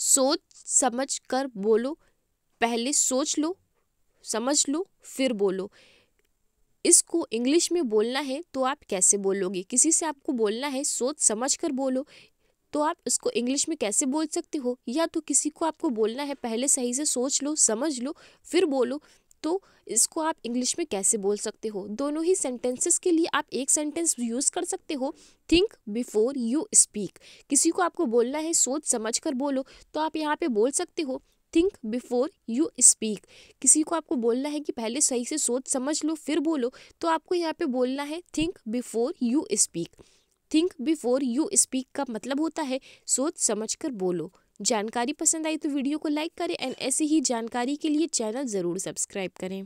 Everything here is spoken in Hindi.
सोच समझ कर बोलो पहले सोच लो समझ लो फिर बोलो इसको इंग्लिश में बोलना है तो आप कैसे बोलोगे किसी से आपको बोलना है सोच समझ कर बोलो तो आप इसको इंग्लिश में कैसे बोल सकते हो या तो किसी को आपको बोलना है पहले सही से सोच लो समझ लो फिर बोलो तो इसको आप इंग्लिश में कैसे बोल सकते हो दोनों ही सेंटेंसेस के लिए आप एक सेंटेंस यूज़ कर सकते हो थिंक बिफोर यू स्पीक किसी को आपको बोलना है सोच समझ कर बोलो तो आप यहाँ पे बोल सकते हो थिंक बिफोर यू स्पीक किसी को आपको बोलना है कि पहले सही से सोच समझ लो फिर बोलो तो आपको यहाँ पे बोलना है think before you speak think before you speak का मतलब होता है सोच समझ कर बोलो जानकारी पसंद आई तो वीडियो को लाइक करें एंड ऐसी ही जानकारी के लिए चैनल ज़रूर सब्सक्राइब करें